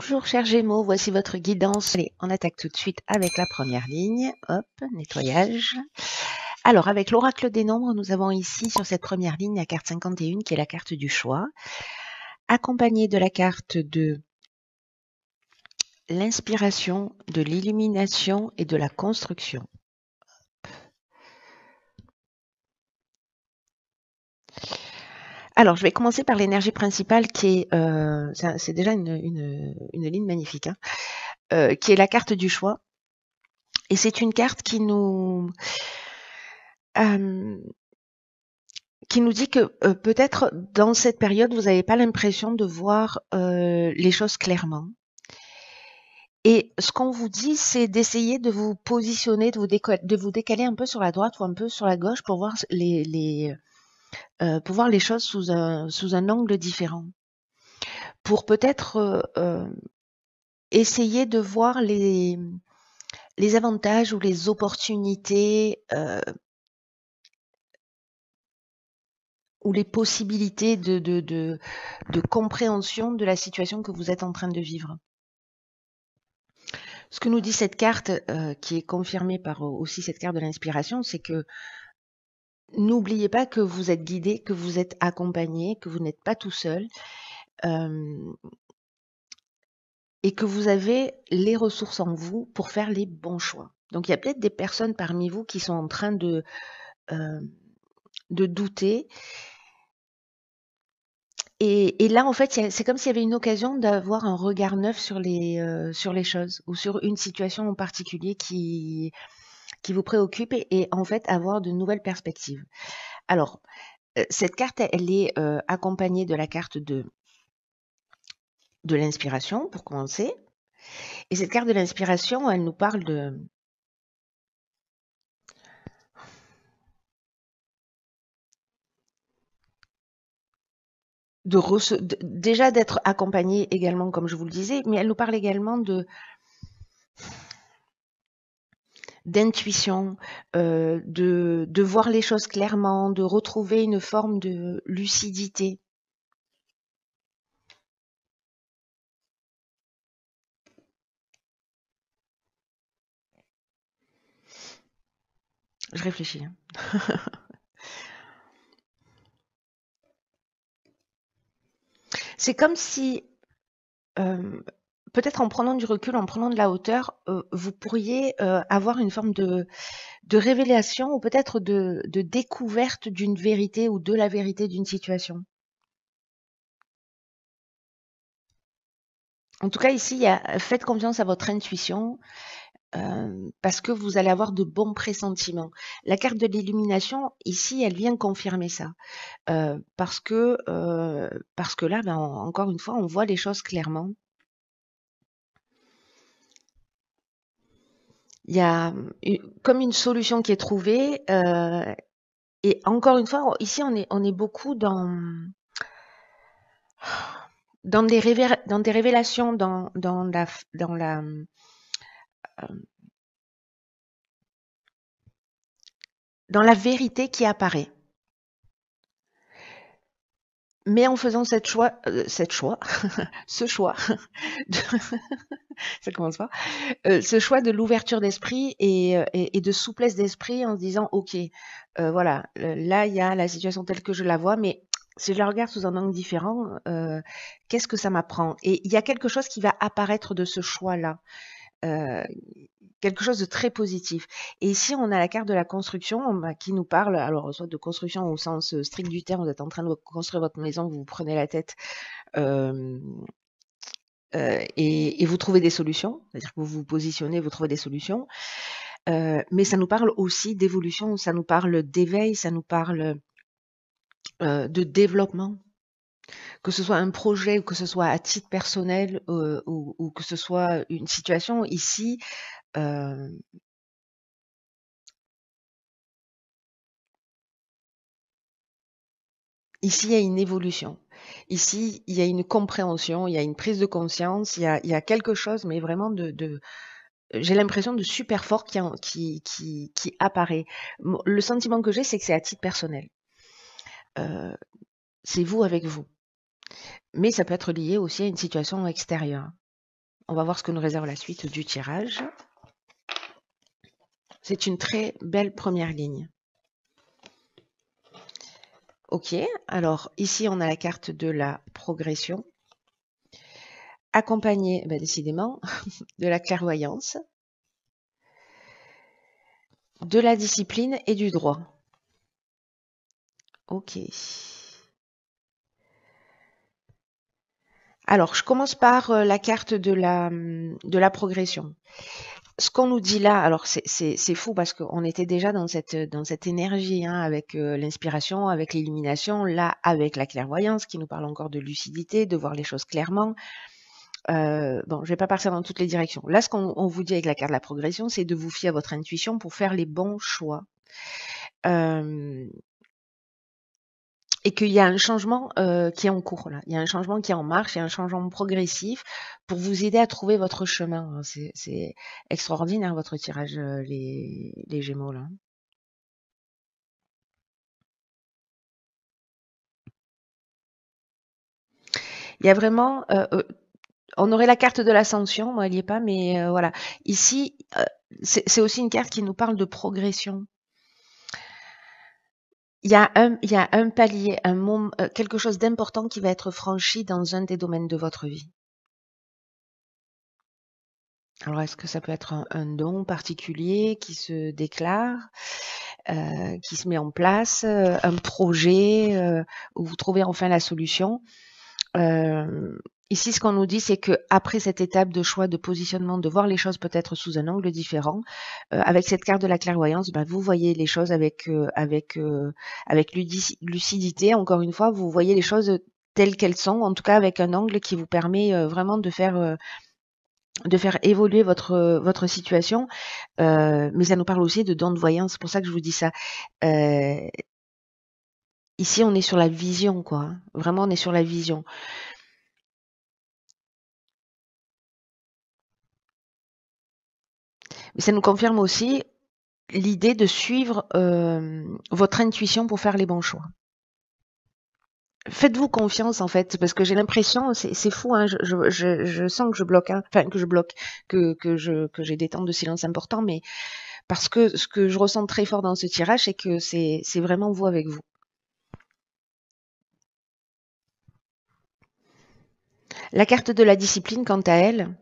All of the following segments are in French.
Bonjour cher Gémeaux, voici votre guidance. Allez, on attaque tout de suite avec la première ligne. Hop, nettoyage. Alors avec l'oracle des nombres, nous avons ici sur cette première ligne la carte 51 qui est la carte du choix, accompagnée de la carte de l'inspiration, de l'illumination et de la construction. Alors, je vais commencer par l'énergie principale qui est, euh, c'est déjà une, une, ligne magnifique, hein. euh, qui est la carte du choix. Et c'est une carte qui nous, euh, qui nous dit que peut-être dans cette période, vous n'avez pas l'impression de voir les choses clairement. Et ce qu'on vous dit, c'est d'essayer de vous positionner, de vous, de vous, décaler un peu sur la droite ou un peu sur la gauche pour voir les, les, euh, pour voir les choses sous un, sous un angle différent, pour peut-être euh, euh, essayer de voir les, les avantages ou les opportunités ou les possibilités de, de, de, de, compréhension de la situation que vous êtes en train de vivre. Ce que nous dit cette carte, qui est confirmée par aussi cette carte de l'inspiration, c'est que N'oubliez pas que vous êtes guidé, que vous êtes accompagné, que vous n'êtes pas tout seul euh, et que vous avez les ressources en vous pour faire les bons choix. Donc il y a peut-être des personnes parmi vous qui sont en train de, euh, douter. Et, là, en fait, c'est comme s'il y avait une occasion d'avoir un regard neuf sur les, euh, sur les choses ou sur une situation en particulier qui, qui vous préoccupe et, en fait avoir de nouvelles perspectives. Alors, euh, cette carte, elle est euh, accompagnée de la carte de, de l'inspiration, pour commencer. Et cette carte de l'inspiration, elle nous parle de... déjà d'être accompagnée également, comme je vous le disais, mais elle nous parle également de d'intuition, euh, de, voir les choses clairement, de retrouver une forme de lucidité. Je réfléchis. Hein. C'est comme si euh, peut-être en prenant du recul, en prenant de la hauteur, euh, vous pourriez euh, avoir une forme de, révélation ou peut-être de, découverte d'une vérité ou de la vérité d'une situation. En tout cas, ici, faites confiance à votre intuition euh, parce que vous allez avoir de bons pressentiments. La carte de l'illumination, ici, elle vient confirmer ça. parce, que, parce que là, ben, encore une fois, on voit les choses clairement. il y a hum, comme une solution qui est trouvée. Euh, et encore une fois, ici, on est, on est beaucoup dans, hum, dans, des, dans des révélations, dans, dans la. Dans la hum, dans la vérité qui apparaît mais en faisant cette choix, euh, cette choix, ce choix, ça commence euh, ce choix de l'ouverture d'esprit euh, et, de souplesse d'esprit en se disant, ok, voilà, là il y a la situation telle que je la vois, mais si je la regarde sous un angle différent, qu'est-ce que ça m'apprend Et il y a quelque chose qui va apparaître de ce choix-là quelque chose de très positif. Et ici, on a la carte de la construction qui nous parle, alors soit de construction au sens euh, strict du terme, vous êtes en train de construire votre maison, vous prenez la tête euh, euh, et, vous trouvez des solutions, c'est-à-dire que vous vous positionnez, vous trouvez des solutions. mais ça nous parle aussi d'évolution, ça nous parle d'éveil, ça nous parle de développement, que ce soit un projet ou que ce soit à titre personnel ou, ou, que ce soit une situation, ici, Ici, il y a une évolution. Ici, il y a une compréhension, il y a une prise de conscience, il y a quelque chose, mais vraiment de j'ai l'impression de super fort qui qui qui qui apparaît. le sentiment que j'ai, c'est que c'est à titre personnel. c'est vous avec vous. Mais ça peut être lié aussi à une situation extérieure. On va voir ce que nous réserve la suite du tirage. C'est une très belle première ligne. OK, alors ici on a la carte de la progression, accompagnée ben, décidément de la clairvoyance, de la discipline et du droit. OK. Alors, je commence par euh, la carte de la, de la progression ce qu'on nous dit là, alors c'est fou parce qu'on était déjà dans cette, dans cette énergie hein, avec euh, l'inspiration, avec l'illumination, là avec la clairvoyance qui nous parle encore de lucidité, de voir les choses clairement. Euh, bon, je vais pas partir dans toutes les directions. Là, ce qu'on vous dit avec la carte de la progression, c'est de vous fier à votre intuition pour faire les bons choix. Euh, et qu'il y a un changement euh, qui est en cours là. Il y a un changement qui est en marche, il y a un changement progressif pour vous aider à trouver votre chemin. Hein. C'est extraordinaire votre tirage euh, les, Gémeaux Il y a vraiment, euh, on aurait la carte de l'ascension, moi elle n'y est pas, mais voilà. Ici, c'est aussi une carte qui nous parle de progression. Il y a un, il un palier, un euh, quelque chose d'important qui va être franchi dans un des domaines de votre vie. Alors, est-ce que ça peut être un, don particulier qui se déclare, euh, qui se met en place, euh, un projet où vous trouvez enfin la solution Ici, ce qu'on nous dit, c'est que après cette étape de choix de positionnement, de voir les choses peut-être sous un angle différent, euh, avec cette carte de la clairvoyance, ben, vous voyez les choses avec euh, avec euh, avec lucidité. Encore une fois, vous voyez les choses telles qu'elles sont, en tout cas avec un angle qui vous permet vraiment de faire de faire évoluer votre votre situation. mais ça nous parle aussi de don de voyance. C'est pour ça que je vous dis ça ici on est sur la vision quoi hein. vraiment on est sur la vision Et ça nous confirme aussi l'idée de suivre euh, votre intuition pour faire les bons choix. Faites-vous confiance en fait, parce que j'ai l'impression, c'est fou, hein, je, sens que je bloque, hein, enfin que je bloque, que j'ai des temps de silence importants, mais parce que ce que je ressens très fort dans ce tirage, c'est que c'est vraiment vous avec vous. La carte de la discipline, quant à elle,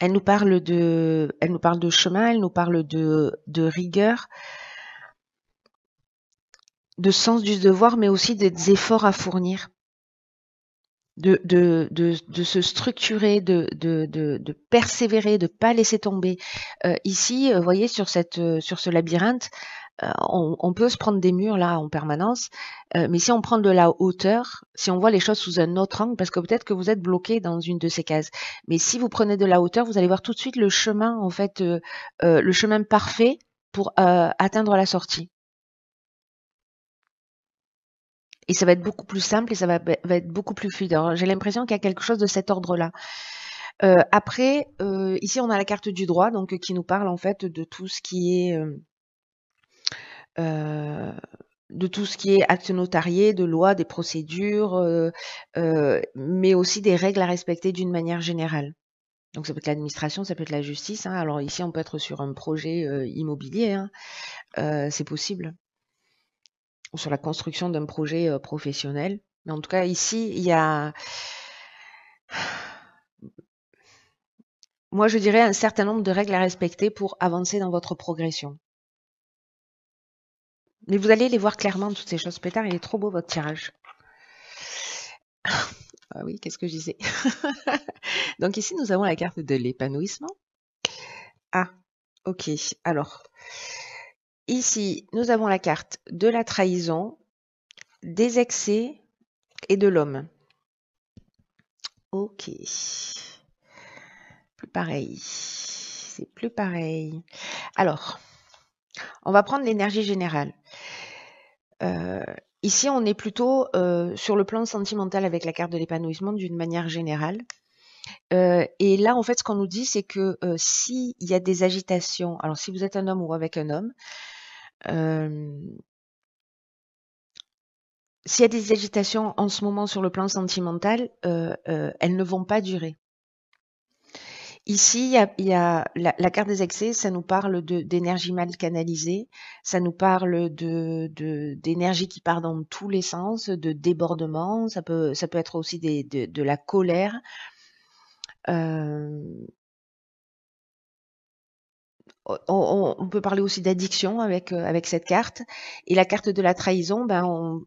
elle nous parle de, elle nous parle de chemin, elle nous parle de, de rigueur, de sens du devoir, mais aussi des efforts à fournir, de, de, de, se structurer, de, de, persévérer, de ne pas laisser tomber. Euh, ici, vous euh, voyez, sur, cette, euh, sur ce labyrinthe, euh, on, peut se prendre des murs là en permanence, euh, mais si on prend de la hauteur, si on voit les choses sous un autre angle, parce que peut-être que vous êtes bloqué dans une de ces cases, mais si vous prenez de la hauteur, vous allez voir tout de suite le chemin en fait, euh, le chemin parfait pour atteindre la sortie. Et ça va être beaucoup plus simple et ça va, va être beaucoup plus fluide. J'ai l'impression qu'il y a quelque chose de cet ordre-là. après, ici on a la carte du droit, donc qui nous parle en fait de tout ce qui est euh, de tout ce qui est acte notarié, de loi, des procédures, euh, euh, mais aussi des règles à respecter d'une manière générale. Donc ça peut être l'administration, ça peut être la justice. Hein. Alors ici, on peut être sur un projet immobilier, hein. c'est possible, ou sur la construction d'un projet professionnel. Mais en tout cas, ici, il y a, moi, je dirais un certain nombre de règles à respecter pour avancer dans votre progression. Mais vous allez les voir clairement, toutes ces choses. tard. il est trop beau votre tirage. ah oui, qu'est-ce que je disais Donc ici, nous avons la carte de l'épanouissement. Ah, ok. Alors, ici, nous avons la carte de la trahison, des excès et de l'homme. Ok. Plus pareil. C'est plus pareil. Alors, on va prendre l'énergie générale. Euh, ici, on est plutôt euh, sur le plan sentimental avec la carte de l'épanouissement d'une manière générale. Euh, et là, en fait, ce qu'on nous dit, c'est que s'il y a des agitations, alors si vous êtes un homme ou avec un homme, s'il y a des agitations en ce moment sur le plan sentimental, elles ne vont pas durer. Ici, il y a, la, carte des excès, ça nous parle d'énergie mal canalisée, ça nous parle d'énergie de, qui part dans tous les sens, de débordement, ça peut, ça peut être aussi des, de, la colère. Euh, on, peut parler aussi d'addiction avec, euh, avec cette carte. Et la carte de la trahison, ben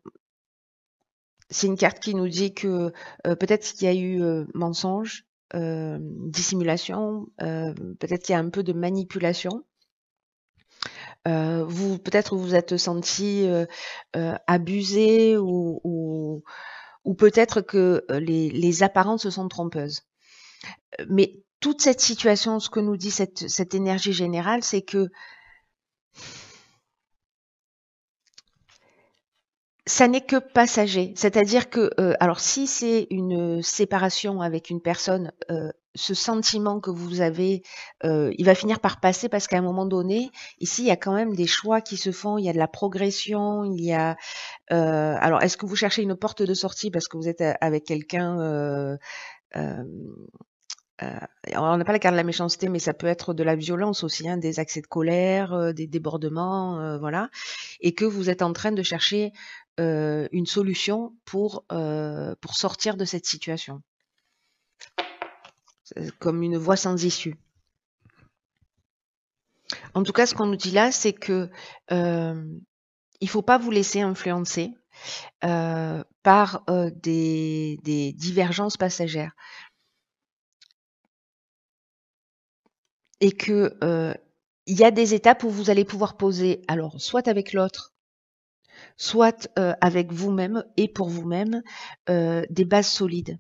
c'est une carte qui nous dit que euh, peut-être qu'il y a eu mensonge, euh, dissimulation, euh, peut-être qu'il y a un peu de manipulation. Euh, vous peut-être vous êtes senti abusé ou, ou, peut-être que les, apparences se sont trompeuses. Mais toute cette situation, ce que nous dit cette, cette énergie générale, c'est que ça n'est que passager. C'est-à-dire que, euh, alors si c'est une euh, séparation avec une personne, euh, ce sentiment que vous avez, il va finir par passer parce qu'à un moment donné, ici, il y a quand même des choix qui se font, il y a de la progression, il y a... alors, est-ce que vous cherchez une porte de sortie parce que vous êtes avec quelqu'un... on n'a pas la carte de la méchanceté, mais ça peut être de la violence aussi, hein, des accès de colère, des débordements, voilà, et que vous êtes en train de chercher euh, une solution pour, euh, pour sortir de cette situation. Comme une voie sans issue. En tout cas, ce qu'on nous dit là, c'est que euh, il ne faut pas vous laisser influencer par des, des divergences passagères. Et que il y a des étapes où vous allez pouvoir poser, alors soit avec l'autre, soit euh, avec vous-même et pour vous-même euh, des bases solides.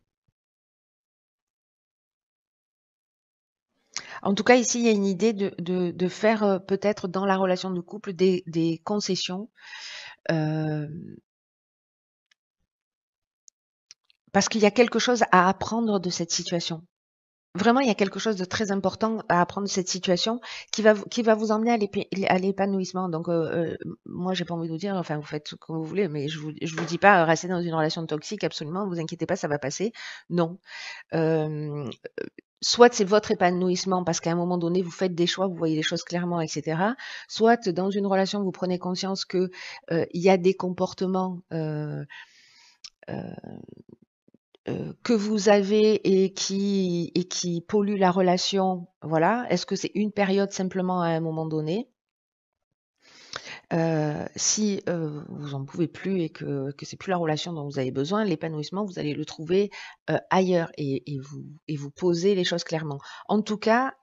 En tout cas, ici, il y a une idée de, de, de faire euh, peut-être dans la relation de couple des concessions. parce qu'il y a quelque chose à apprendre de cette situation. Vraiment, il y a quelque chose de très important à apprendre de cette situation qui va, qui va vous emmener à l'épanouissement. Donc, euh, euh, moi, j'ai pas envie de vous dire, enfin, vous faites ce que vous voulez, mais je vous, je vous dis pas, restez dans une relation toxique, absolument, vous inquiétez pas, ça va passer. Non. Euh, soit c'est votre épanouissement parce qu'à un moment donné vous faites des choix, vous voyez les choses clairement, etc. Soit dans une relation vous prenez conscience que euh, il y a des comportements euh, euh, que vous avez et qui, et qui pollue la relation, voilà, est-ce que c'est une période simplement à un moment donné euh, si euh, vous en pouvez plus et que, que c'est plus la relation dont vous avez besoin, l'épanouissement, vous allez le trouver ailleurs et, vous, et vous posez les choses clairement. En tout cas,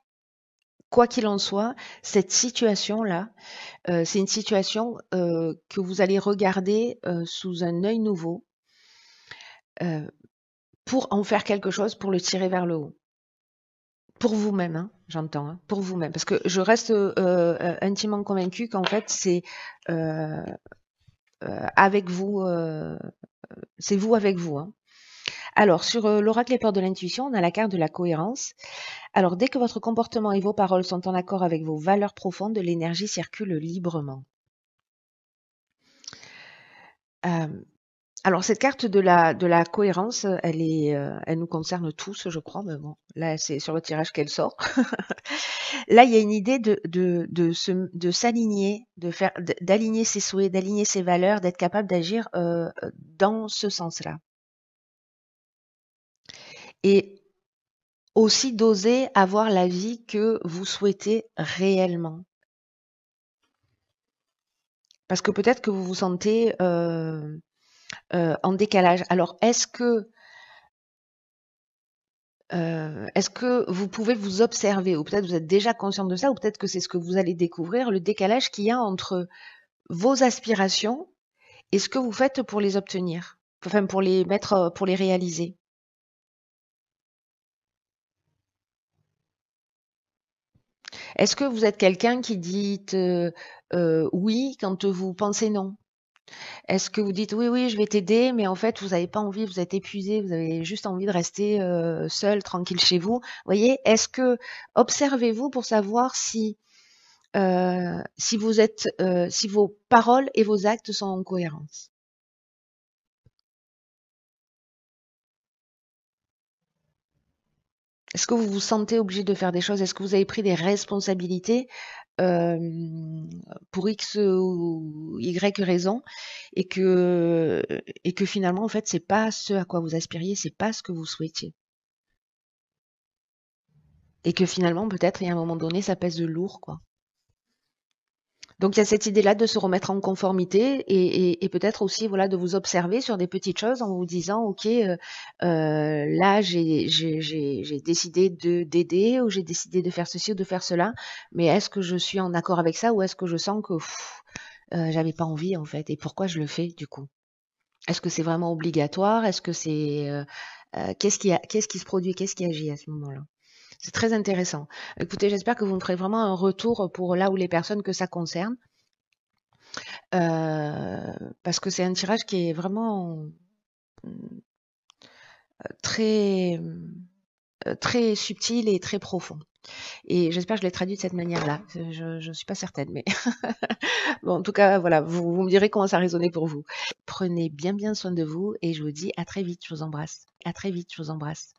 quoi qu'il en soit, cette situation-là, c'est une situation que vous allez regarder sous un œil nouveau pour en faire quelque chose, pour le tirer vers le haut. Pour vous-même, hein, j'entends, hein, pour vous-même. Parce que je reste euh, euh, intimement convaincu qu'en fait, c'est euh, avec vous, c'est vous avec vous. Hein. Alors, sur l'oracle et peur de l'intuition, on a la carte de la cohérence. Alors, dès que votre comportement et vos paroles sont en accord avec vos valeurs profondes, l'énergie circule librement. Alors cette carte de la, de la cohérence, elle, est, euh, elle nous concerne tous, je crois, mais bon, là c'est sur le tirage qu'elle sort. là, il y a une idée de, de, de s'aligner, de, faire, d'aligner ses souhaits, d'aligner ses valeurs, d'être capable d'agir euh, dans ce sens-là. Et aussi d'oser avoir la vie que vous souhaitez réellement. Parce que peut-être que vous vous sentez euh, euh, en décalage. Alors, est-ce que, euh, est que vous pouvez vous observer, ou peut-être vous êtes déjà conscient de ça, ou peut-être que c'est ce que vous allez découvrir, le décalage qu'il y a entre vos aspirations et ce que vous faites pour les obtenir, enfin pour les mettre, euh, pour les réaliser. Est-ce que vous êtes quelqu'un qui dit oui quand vous pensez non est-ce que vous dites: «Oui, oui, je vais t'aider», mais en fait, vous n'avez pas envie, vous êtes épuisé, vous avez juste envie de rester, euh, seul, tranquille chez vous? voyez? Est-ce que observez-vous pour savoir si, euh, si vous êtes, euh, si vos paroles et vos actes sont en cohérence? Est-ce que vous vous sentez obligé de faire des choses? Est-ce que vous avez pris des responsabilités? pour X ou Y raison et que, et que finalement, en fait, c'est pas ce à quoi vous aspiriez, c'est pas ce que vous souhaitiez. Et que finalement, peut-être, il y a un moment donné, ça pèse de lourd, quoi. Donc il y a cette idée-là de se remettre en conformité et, peut-être aussi voilà de vous observer sur des petites choses en vous disant ok euh, euh là j'ai décidé de d'aider ou j'ai décidé de faire ceci ou de faire cela mais est-ce que je suis en accord avec ça ou est-ce que je sens que euh, j'avais pas envie en fait et pourquoi je le fais du coup est-ce que c'est vraiment obligatoire est-ce que c'est euh, qu'est-ce qui a, qu'est-ce qui se produit qu'est-ce qui agit à ce moment-là c'est très intéressant. Écoutez, j'espère que vous me ferez vraiment un retour pour là où les personnes que ça concerne. Euh, parce que c'est un tirage qui est vraiment euh, très, euh, très subtil et très profond. Et j'espère que je l'ai traduit de cette manière-là. Je ne suis pas certaine, mais en tout cas, voilà, vous, me direz comment ça résonnait pour vous. Prenez bien bien soin de vous et je vous dis à très vite, je vous embrasse. À très vite, je vous embrasse.